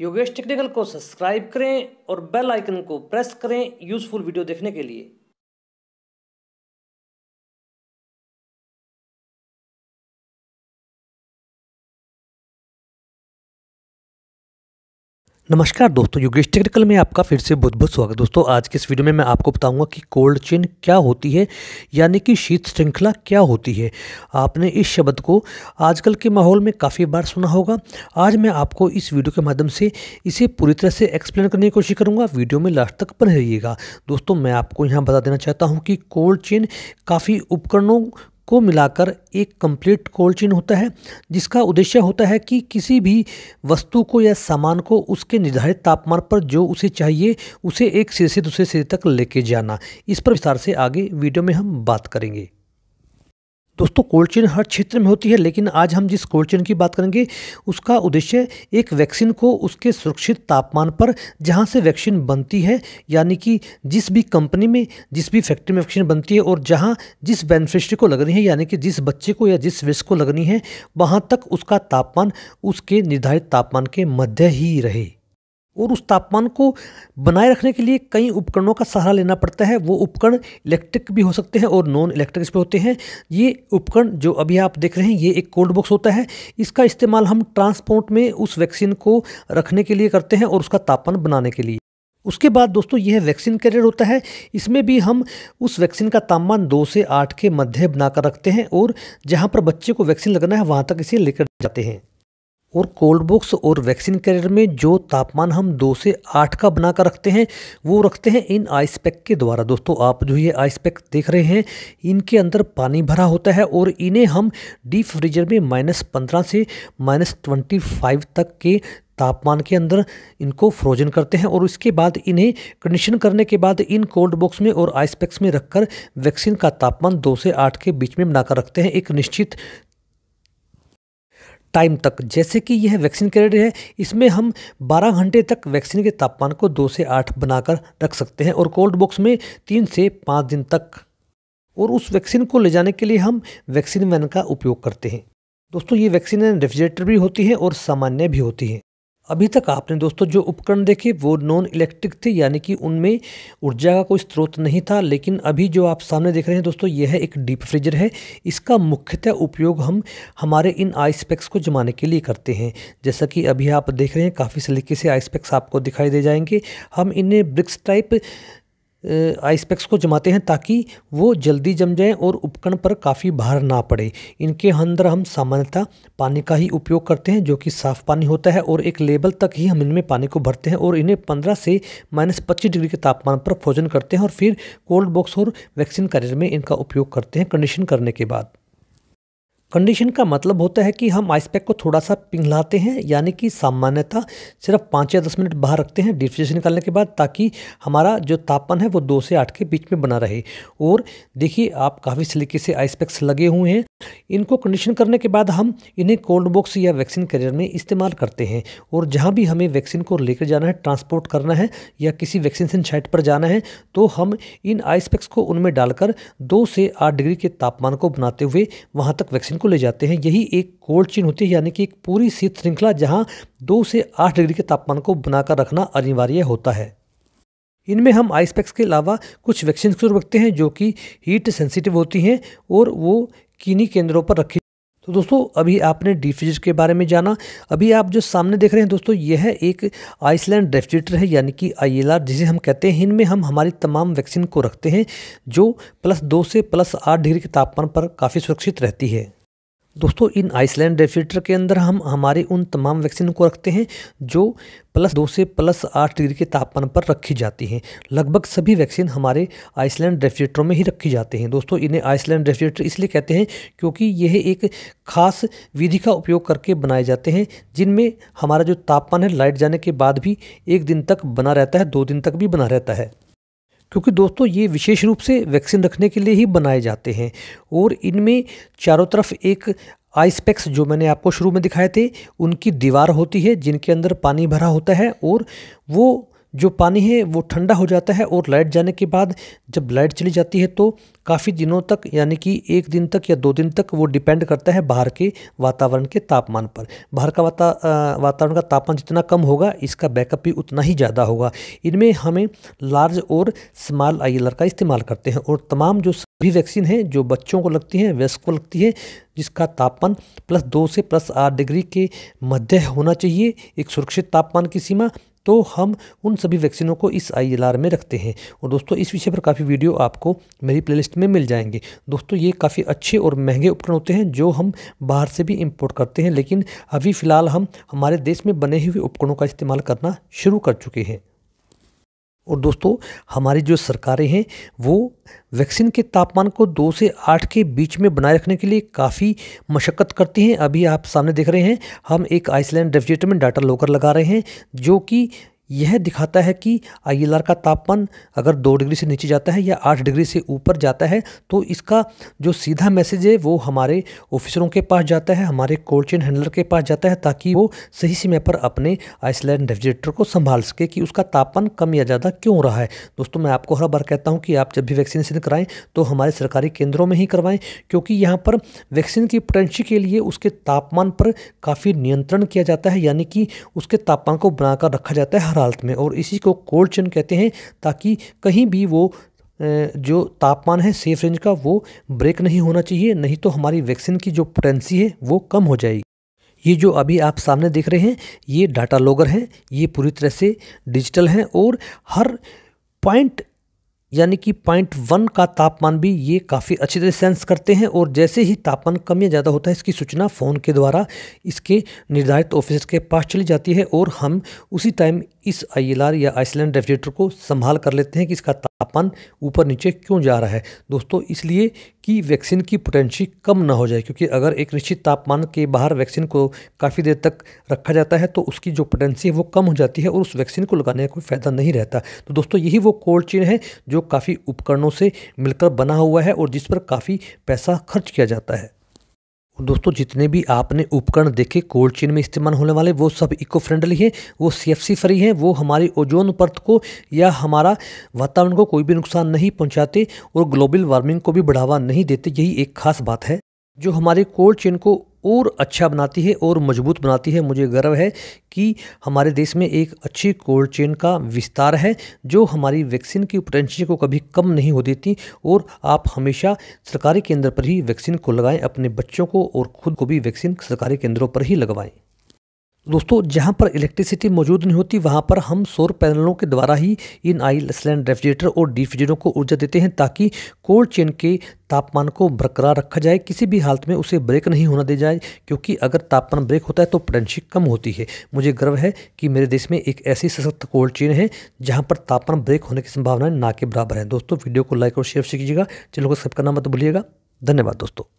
Yogesh technical को subscribe करें और बेल आइकन को प्रेस करें यूज़फुल वीडियो देखने के लिए नमस्कार दोस्तों योगेश टेक्निकल में आपका फिर से बहुत बहुत स्वागत दोस्तों आज के इस वीडियो में मैं आपको बताऊंगा कि कोल्ड चेन क्या होती है यानी कि शीत श्रृंखला क्या होती है आपने इस शब्द को आजकल के माहौल में काफ़ी बार सुना होगा आज मैं आपको इस वीडियो के माध्यम से इसे पूरी तरह से एक्सप्लेन करने की कोशिश करूँगा वीडियो में लास्ट तक बने रहिएगा दोस्तों मैं आपको यहाँ बता देना चाहता हूँ कि कोल्ड चेन काफ़ी उपकरणों को मिलाकर एक कंप्लीट कोल्ड चेन होता है जिसका उद्देश्य होता है कि किसी भी वस्तु को या सामान को उसके निर्धारित तापमान पर जो उसे चाहिए उसे एक सिरे से दूसरे सिरे तक लेके जाना इस पर विस्तार से आगे वीडियो में हम बात करेंगे दोस्तों कोल्ड चेन हर क्षेत्र में होती है लेकिन आज हम जिस कोल्ड चेन की बात करेंगे उसका उद्देश्य एक वैक्सीन को उसके सुरक्षित तापमान पर जहाँ से वैक्सीन बनती है यानी कि जिस भी कंपनी में जिस भी फैक्ट्री में वैक्सीन बनती है और जहाँ जिस बेनिफिशरी को लगनी है यानी कि जिस बच्चे को या जिस व्यक्ति को लगनी है वहाँ तक उसका तापमान उसके निर्धारित तापमान के मध्य ही रहे और उस तापमान को बनाए रखने के लिए कई उपकरणों का सहारा लेना पड़ता है वो उपकरण इलेक्ट्रिक भी हो सकते हैं और नॉन इलेक्ट्रिक भी होते हैं ये उपकरण जो अभी आप देख रहे हैं ये एक कोल्ड बॉक्स होता है इसका इस्तेमाल हम ट्रांसपोर्ट में उस वैक्सीन को रखने के लिए करते हैं और उसका तापमान बनाने के लिए उसके बाद दोस्तों यह वैक्सीन कैरियर होता है इसमें भी हम उस वैक्सीन का तापमान दो से आठ के मध्य बनाकर रखते हैं और जहाँ पर बच्चे को वैक्सीन लगना है वहाँ तक इसे लेकर जाते हैं और कोल्ड बॉक्स और वैक्सीन कैरियर में जो तापमान हम दो से आठ का बना कर रखते हैं वो रखते हैं इन आइस पैक के द्वारा दोस्तों आप जो ये आइस पैक देख रहे हैं इनके अंदर पानी भरा होता है और इन्हें हम डीप फ्रीजर में माइनस पंद्रह से माइनस ट्वेंटी फाइव तक के तापमान के अंदर इनको फ्रोजन करते हैं और इसके बाद इन्हें कंडीशन करने के बाद इन कोल्ड बॉक्स में और आइस पैक्स में रखकर वैक्सीन का तापमान दो से आठ के बीच में बनाकर रखते हैं एक निश्चित टाइम तक जैसे कि यह वैक्सीन कैरेट है इसमें हम 12 घंटे तक वैक्सीन के तापमान को दो से आठ बनाकर रख सकते हैं और कोल्ड बॉक्स में तीन से पाँच दिन तक और उस वैक्सीन को ले जाने के लिए हम वैक्सीन वैन का उपयोग करते हैं दोस्तों ये वैक्सीन रेफ्रिजरेटर भी होती है और सामान्य भी होती है अभी तक आपने दोस्तों जो उपकरण देखे वो नॉन इलेक्ट्रिक थे यानी कि उनमें ऊर्जा का कोई स्रोत नहीं था लेकिन अभी जो आप सामने देख रहे हैं दोस्तों यह है एक डीप फ्रिजर है इसका मुख्यतः उपयोग हम हमारे इन आइस पैक्स को जमाने के लिए करते हैं जैसा कि अभी आप देख रहे हैं काफ़ी सलीके से आइस पैक्स आपको दिखाई दे जाएंगे हम इन्हें ब्रिक्स टाइप आइसपैक्स को जमाते हैं ताकि वो जल्दी जम जाएं और उपकरण पर काफ़ी भार ना पड़े इनके अंदर हम सामान्यतः पानी का ही उपयोग करते हैं जो कि साफ़ पानी होता है और एक लेवल तक ही हम इनमें पानी को भरते हैं और इन्हें 15 से माइनस पच्चीस डिग्री के तापमान पर भोजन करते हैं और फिर कोल्ड बॉक्स और वैक्सीन कैरियर में इनका उपयोग करते हैं कंडीशन करने के बाद कंडीशन का मतलब होता है कि हम आइस पैक को थोड़ा सा पिघलाते हैं यानी कि सामान्यतः सिर्फ पाँच या दस मिनट बाहर रखते हैं डीप निकालने के बाद ताकि हमारा जो तापमान है वो दो से आठ के बीच में बना रहे और देखिए आप काफ़ी सलीके से आइस पैक्स लगे हुए हैं इनको कंडीशन करने के बाद हम इन्हें कोल्ड बॉक्स या वैक्सीन कैरियर में इस्तेमाल करते हैं और जहाँ भी हमें वैक्सीन को लेकर जाना है ट्रांसपोर्ट करना है या किसी वैक्सीनेशन साइट पर जाना है तो हम इन आइस पैक्स को उनमें डालकर दो से आठ डिग्री के तापमान को बनाते हुए वहाँ तक वैक्सीन को ले जाते हैं यही एक कोल्ड चेन होती है यानी कि एक पूरी शीत श्रृंखला जहाँ दो से आठ डिग्री के तापमान को बनाकर रखना अनिवार्य होता है इनमें हम आइस पैक्स के अलावा कुछ वैक्सीन को रखते हैं जो कि हीट सेंसिटिव होती हैं और वो किन्हीं केंद्रों पर रखी तो दोस्तों अभी आपने डिफ्रिजरेटर के बारे में जाना अभी आप जो सामने देख रहे हैं दोस्तों यह है एक आइसलैंड रेफ्रिजरेटर है यानी कि आई जिसे हम कहते हैं इनमें हम हमारी तमाम वैक्सीन को रखते हैं जो प्लस दो से प्लस आठ डिग्री के तापमान पर काफ़ी सुरक्षित रहती है दोस्तों इन आइसलैंड रेफ्रिजरेटर के अंदर हम हमारे उन तमाम वैक्सीन को रखते हैं जो प्लस दो से प्लस आठ डिग्री के तापमान पर रखी जाती हैं लगभग सभी वैक्सीन हमारे आइसलैंड रेफ्रिजरेटरों में ही रखी जाती हैं दोस्तों इन्हें आइसलैंड रेफ्रिजरेटर इसलिए कहते हैं क्योंकि यह एक खास विधि का उपयोग करके बनाए जाते हैं जिनमें हमारा जो तापमान है लाइट जाने के बाद भी एक दिन तक बना रहता है दो दिन तक भी बना रहता है क्योंकि दोस्तों ये विशेष रूप से वैक्सीन रखने के लिए ही बनाए जाते हैं और इनमें चारों तरफ एक आइस पैक्स जो मैंने आपको शुरू में दिखाए थे उनकी दीवार होती है जिनके अंदर पानी भरा होता है और वो जो पानी है वो ठंडा हो जाता है और लाइट जाने के बाद जब लाइट चली जाती है तो काफ़ी दिनों तक यानी कि एक दिन तक या दो दिन तक वो डिपेंड करता है बाहर के वातावरण के तापमान पर बाहर का वाता वातावरण का तापमान जितना कम होगा इसका बैकअप भी उतना ही ज़्यादा होगा इनमें हमें लार्ज और स्मॉल आई का इस्तेमाल करते हैं और तमाम जो भी वैक्सीन है जो बच्चों को लगती है वयस्क को लगती है जिसका तापमान प्लस दो से प्लस आठ डिग्री के मध्य होना चाहिए एक सुरक्षित तापमान की सीमा तो हम उन सभी वैक्सीनों को इस आई में रखते हैं और दोस्तों इस विषय पर काफ़ी वीडियो आपको मेरी प्लेलिस्ट में मिल जाएंगे दोस्तों ये काफ़ी अच्छे और महंगे उपकरण होते हैं जो हम बाहर से भी इम्पोर्ट करते हैं लेकिन अभी फ़िलहाल हम हमारे देश में बने हुए उपकरणों का इस्तेमाल करना शुरू कर चुके हैं और दोस्तों हमारी जो सरकारें हैं वो वैक्सीन के तापमान को दो से आठ के बीच में बनाए रखने के लिए काफ़ी मशक्क़त करती हैं अभी आप सामने देख रहे हैं हम एक आइसलैंड रेफ्रिजरेटर में डाटा लोकर लगा रहे हैं जो कि यह दिखाता है कि आई का तापमान अगर दो डिग्री से नीचे जाता है या आठ डिग्री से ऊपर जाता है तो इसका जो सीधा मैसेज है वो हमारे ऑफिसरों के पास जाता है हमारे कोल्ड चेन हैंडलर के पास जाता है ताकि वो सही समय पर अपने आइसलैंड रेफ्रिजरेटर को संभाल सके कि उसका तापमान कम या ज़्यादा क्यों रहा है दोस्तों मैं आपको हर बार कहता हूँ कि आप जब भी वैक्सीनेशन कराएँ तो हमारे सरकारी केंद्रों में ही करवाएँ क्योंकि यहाँ पर वैक्सीन की पोटेंशी के लिए उसके तापमान पर काफ़ी नियंत्रण किया जाता है यानी कि उसके तापमान को बनाकर रखा जाता है हालत में और इसी को कोल्ड चेन कहते हैं ताकि कहीं भी वो जो तापमान है सेफ रेंज का वो ब्रेक नहीं होना चाहिए नहीं तो हमारी वैक्सीन की जो पोटेंसी है वो कम हो जाएगी ये जो अभी आप सामने देख रहे हैं ये डाटा लॉगर हैं ये पूरी तरह से डिजिटल हैं और हर पॉइंट यानी कि पॉइंट वन का तापमान भी ये काफ़ी अच्छी तरह सेंस करते हैं और जैसे ही तापमान कम या ज़्यादा होता है इसकी सूचना फ़ोन के द्वारा इसके निर्धारित ऑफिसर के पास चली जाती है और हम उसी टाइम इस आईएलआर या आइसलैंड रेफ्रिजरेटर को संभाल कर लेते हैं कि इसका तापमान ऊपर नीचे क्यों जा रहा है दोस्तों इसलिए कि वैक्सीन की पोटेंशी कम ना हो जाए क्योंकि अगर एक निश्चित तापमान के बाहर वैक्सीन को काफ़ी देर तक रखा जाता है तो उसकी जो पोटेंसी है वो कम हो जाती है और उस वैक्सीन को लगाने का कोई फ़ायदा नहीं रहता तो दोस्तों यही वो कोल्ड चेन है जो जो काफ़ी उपकरणों से मिलकर बना हुआ है और जिस पर काफ़ी पैसा खर्च किया जाता है दोस्तों जितने भी आपने उपकरण देखे कोल्ड चेन में इस्तेमाल होने वाले वो सब इको फ्रेंडली हैं वो सीएफसी फ्री हैं वो हमारी ओजोन परत को या हमारा वातावरण को कोई भी नुकसान नहीं पहुंचाते और ग्लोबल वार्मिंग को भी बढ़ावा नहीं देते यही एक खास बात है जो हमारे कोल्ड चेन को और अच्छा बनाती है और मजबूत बनाती है मुझे गर्व है कि हमारे देश में एक अच्छी कोल्ड चेन का विस्तार है जो हमारी वैक्सीन की पोटेंशियल को कभी कम नहीं हो देती और आप हमेशा सरकारी केंद्र पर ही वैक्सीन को लगाएं अपने बच्चों को और खुद को भी वैक्सीन सरकारी केंद्रों पर ही लगवाएं दोस्तों जहाँ पर इलेक्ट्रिसिटी मौजूद नहीं होती वहाँ पर हम सौर पैनलों के द्वारा ही इन स्लैंड रेफ्रिजरेटर और डिफ्रिजरों को ऊर्जा देते हैं ताकि कोल्ड चेन के तापमान को बरकरार रखा जाए किसी भी हालत में उसे ब्रेक नहीं होना दे जाए क्योंकि अगर तापमान ब्रेक होता है तो पोटेंशी कम होती है मुझे गर्व है कि मेरे देश में एक ऐसी सशक्त कोल्ड चेन है जहाँ पर तापमान ब्रेक होने की संभावनाएं ना के बराबर है दोस्तों वीडियो को लाइक और शेयर कीजिएगा चैनल को सब्सक्राइब करना मत भूलिएगा धन्यवाद दोस्तों